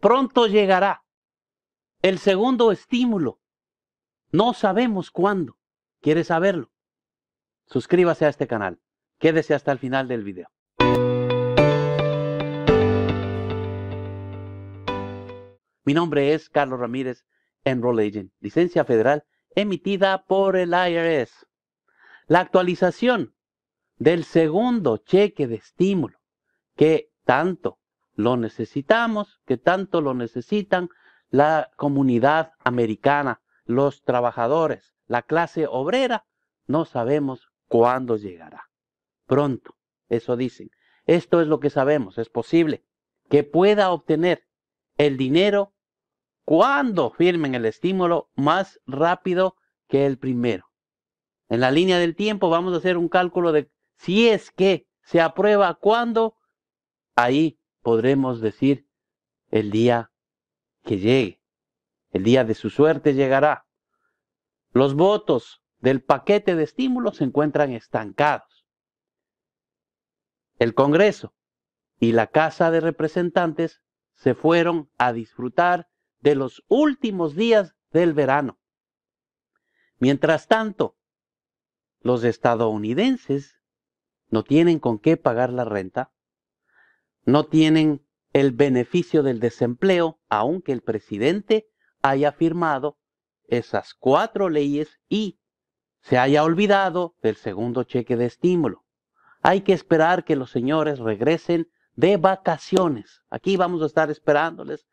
Pronto llegará el segundo estímulo. No sabemos cuándo. ¿Quieres saberlo? Suscríbase a este canal. Quédese hasta el final del video. Mi nombre es Carlos Ramírez, Enroll Agent, licencia federal emitida por el IRS. La actualización del segundo cheque de estímulo que tanto lo necesitamos, que tanto lo necesitan la comunidad americana, los trabajadores, la clase obrera. No sabemos cuándo llegará. Pronto, eso dicen. Esto es lo que sabemos, es posible que pueda obtener el dinero cuando firmen el estímulo más rápido que el primero. En la línea del tiempo vamos a hacer un cálculo de si es que se aprueba cuándo, ahí podremos decir el día que llegue. El día de su suerte llegará. Los votos del paquete de estímulos se encuentran estancados. El Congreso y la Casa de Representantes se fueron a disfrutar de los últimos días del verano. Mientras tanto, los estadounidenses no tienen con qué pagar la renta no tienen el beneficio del desempleo, aunque el presidente haya firmado esas cuatro leyes y se haya olvidado del segundo cheque de estímulo. Hay que esperar que los señores regresen de vacaciones. Aquí vamos a estar esperándoles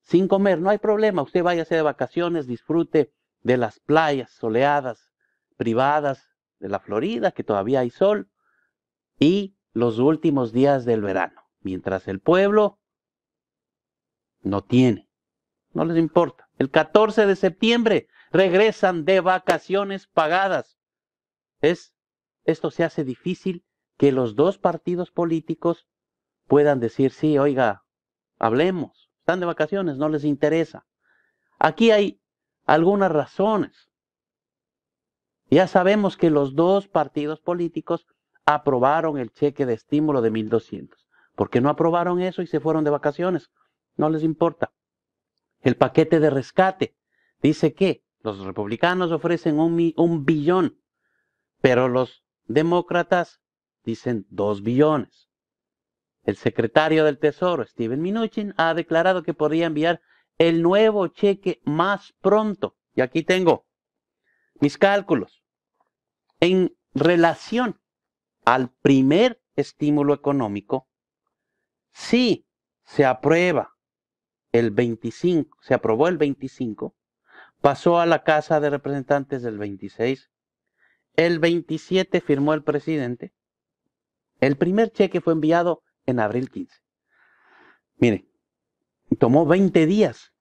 sin comer. No hay problema. Usted váyase de vacaciones, disfrute de las playas soleadas, privadas de la Florida, que todavía hay sol, y los últimos días del verano, mientras el pueblo no tiene, no les importa. El 14 de septiembre regresan de vacaciones pagadas. Es, esto se hace difícil que los dos partidos políticos puedan decir, sí, oiga, hablemos, están de vacaciones, no les interesa. Aquí hay algunas razones. Ya sabemos que los dos partidos políticos aprobaron el cheque de estímulo de 1.200. ¿Por qué no aprobaron eso y se fueron de vacaciones? No les importa. El paquete de rescate dice que los republicanos ofrecen un, billón, pero los demócratas dicen dos billones. El secretario del Tesoro, Steven Mnuchin, ha declarado que podría enviar el nuevo cheque más pronto. Y aquí tengo mis cálculos. En relación al primer estímulo económico, si se aprueba el 25, se aprobó el 25, pasó a la Casa de Representantes del 26, el 27 firmó el presidente, el primer cheque fue enviado en abril 15. Mire, tomó 20 días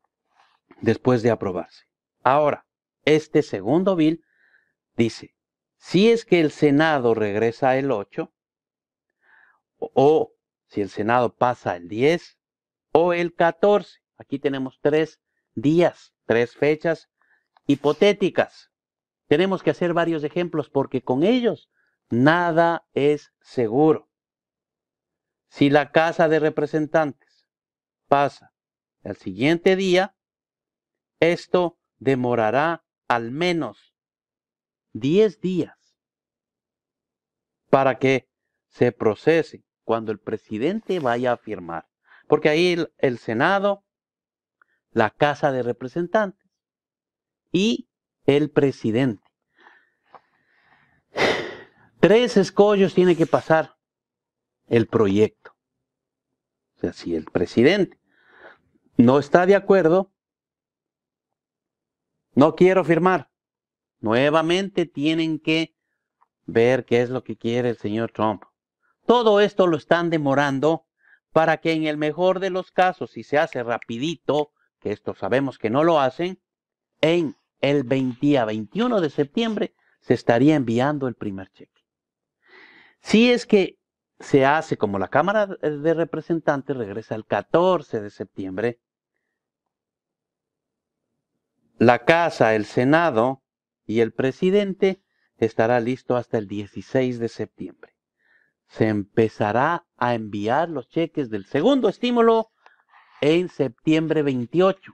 después de aprobarse. Ahora, este segundo bill dice, si es que el Senado regresa el 8, o si el Senado pasa el 10 o el 14. Aquí tenemos tres días, tres fechas hipotéticas. Tenemos que hacer varios ejemplos porque con ellos nada es seguro. Si la Casa de Representantes pasa el siguiente día, esto demorará al menos 10 días para que se procese cuando el presidente vaya a firmar. Porque ahí el, el Senado, la Casa de Representantes y el presidente. Tres escollos tiene que pasar el proyecto. O sea, si el presidente no está de acuerdo, no quiero firmar. Nuevamente tienen que ver qué es lo que quiere el señor Trump. Todo esto lo están demorando para que en el mejor de los casos, si se hace rapidito, que esto sabemos que no lo hacen, en el 20 a 21 de septiembre se estaría enviando el primer cheque. Si es que se hace como la Cámara de Representantes regresa el 14 de septiembre, la Casa, el Senado, y el presidente estará listo hasta el 16 de septiembre. Se empezará a enviar los cheques del segundo estímulo en septiembre 28.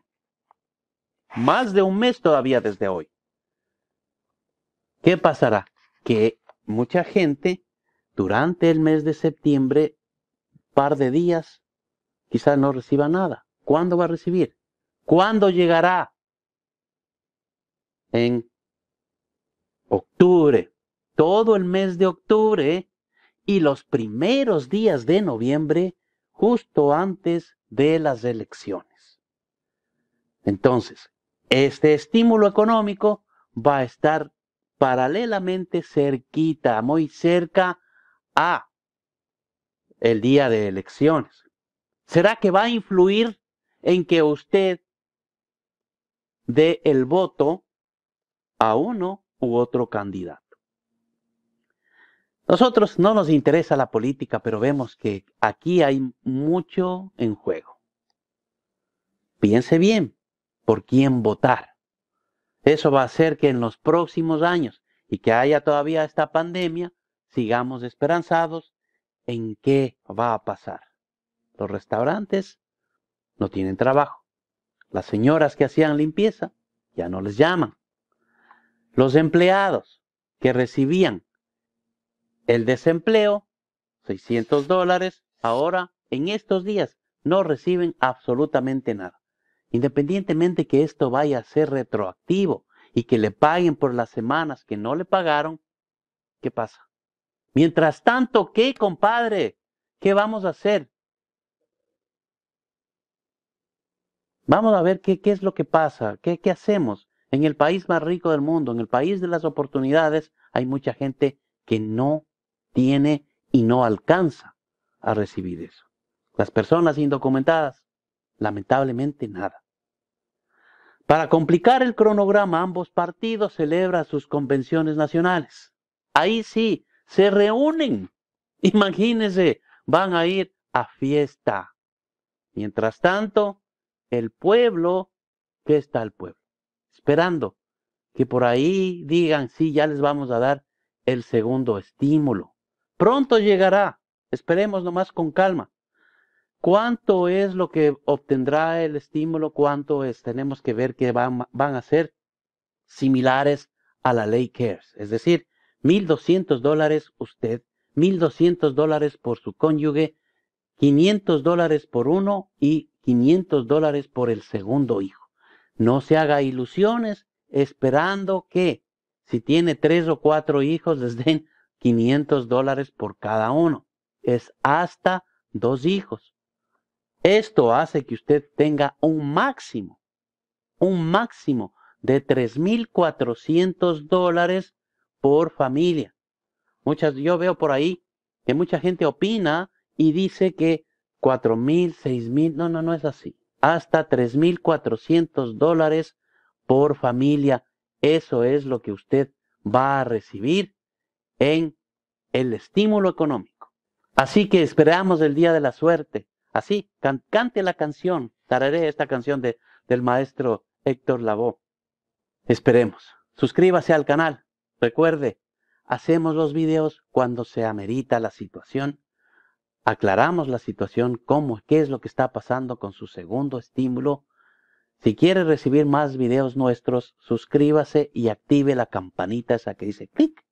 Más de un mes todavía desde hoy. ¿Qué pasará? Que mucha gente durante el mes de septiembre, par de días, quizás no reciba nada. ¿Cuándo va a recibir? ¿Cuándo llegará? En octubre, todo el mes de octubre y los primeros días de noviembre, justo antes de las elecciones. Entonces, este estímulo económico va a estar paralelamente cerquita, muy cerca a el día de elecciones. ¿Será que va a influir en que usted dé el voto a uno u otro candidato. Nosotros no nos interesa la política, pero vemos que aquí hay mucho en juego. Piense bien por quién votar. Eso va a hacer que en los próximos años y que haya todavía esta pandemia, sigamos esperanzados en qué va a pasar. Los restaurantes no tienen trabajo. Las señoras que hacían limpieza ya no les llaman. Los empleados que recibían el desempleo, 600 dólares, ahora en estos días no reciben absolutamente nada. Independientemente que esto vaya a ser retroactivo y que le paguen por las semanas que no le pagaron, ¿qué pasa? Mientras tanto, ¿qué, compadre? ¿Qué vamos a hacer? Vamos a ver qué, es lo que pasa, qué hacemos. En el país más rico del mundo, en el país de las oportunidades, hay mucha gente que no tiene y no alcanza a recibir eso. Las personas indocumentadas, lamentablemente nada. Para complicar el cronograma, ambos partidos celebran sus convenciones nacionales. Ahí sí, se reúnen. Imagínense, van a ir a fiesta. Mientras tanto, el pueblo, ¿qué está el pueblo? esperando que por ahí digan, sí, ya les vamos a dar el segundo estímulo. Pronto llegará, esperemos nomás con calma. ¿Cuánto es lo que obtendrá el estímulo? ¿Cuánto es? Tenemos que ver que van, a ser similares a la ley CARES. Es decir, 1.200 dólares usted, 1.200 dólares por su cónyuge, 500 dólares por uno y 500 dólares por el segundo hijo. No se haga ilusiones esperando que si tiene tres o cuatro hijos les den 500 dólares por cada uno. Es hasta dos hijos. Esto hace que usted tenga un máximo, un máximo de 3.400 dólares por familia. Muchas, yo veo por ahí que mucha gente opina y dice que 4.000, 6.000, no, no, no es así hasta 3.400 dólares por familia. Eso es lo que usted va a recibir en el estímulo económico. Así que esperamos el día de la suerte. Así, cante la canción, tararé esta canción de, del maestro Héctor Lavoe. Esperemos. Suscríbase al canal. Recuerde, hacemos los videos cuando se amerita la situación aclaramos la situación, cómo, qué es lo que está pasando con su segundo estímulo. Si quiere recibir más videos nuestros, suscríbase y active la campanita esa que dice clic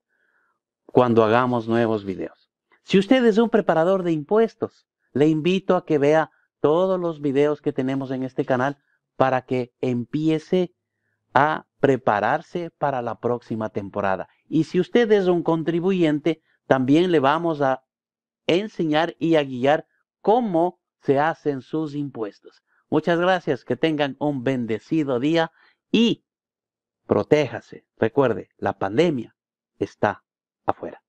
cuando hagamos nuevos videos. Si usted es un preparador de impuestos, le invito a que vea todos los videos que tenemos en este canal para que empiece a prepararse para la próxima temporada. Y si usted es un contribuyente, también le vamos a enseñar y a guiar cómo se hacen sus impuestos. Muchas gracias, que tengan un bendecido día y protéjase. Recuerde, la pandemia está afuera.